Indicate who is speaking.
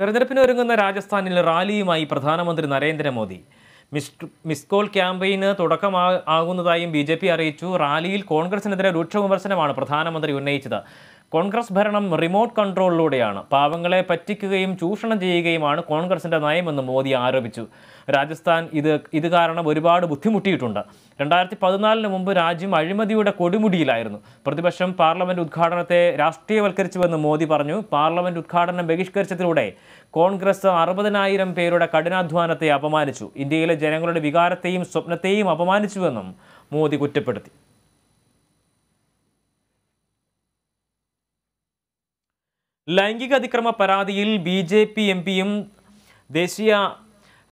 Speaker 1: തെരഞ്ഞെടുപ്പിന് ഒരുങ്ങുന്ന രാജസ്ഥാനിൽ റാലിയുമായി പ്രധാനമന്ത്രി നരേന്ദ്രമോദി മിസ്കോൾ ക്യാമ്പയിന് തുടക്കമാകുന്നതായും ബി ജെ പി അറിയിച്ചു റാലിയിൽ കോൺഗ്രസിനെതിരെ രൂക്ഷ വിമർശനമാണ് പ്രധാനമന്ത്രി ഉന്നയിച്ചത് കോൺഗ്രസ് ഭരണം റിമോട്ട് കൺട്രോളിലൂടെയാണ് പാവങ്ങളെ പറ്റിക്കുകയും ചൂഷണം ചെയ്യുകയുമാണ് കോൺഗ്രസിൻ്റെ നയമെന്ന് മോദി ആരോപിച്ചു രാജസ്ഥാൻ ഇത് ഇത് കാരണം ഒരുപാട് ബുദ്ധിമുട്ടിയിട്ടുണ്ട് രണ്ടായിരത്തി പതിനാലിന് മുമ്പ് രാജ്യം അഴിമതിയുടെ കൊടുമുടിയിലായിരുന്നു പ്രതിപക്ഷം പാർലമെൻറ്റ് ഉദ്ഘാടനത്തെ രാഷ്ട്രീയവൽക്കരിച്ചുവെന്ന് മോദി പറഞ്ഞു പാർലമെൻറ്റ് ഉദ്ഘാടനം ബഹിഷ്കരിച്ചതിലൂടെ കോൺഗ്രസ് അറുപതിനായിരം പേരുടെ കഠിനാധ്വാനത്തെ അപമാനിച്ചു ഇന്ത്യയിലെ ജനങ്ങളുടെ വികാരത്തെയും സ്വപ്നത്തെയും അപമാനിച്ചുവെന്നും മോദി കുറ്റപ്പെടുത്തി ലൈംഗിക അതിക്രമ പരാതിയിൽ ബി ജെ പി എം പിയും ദേശീയ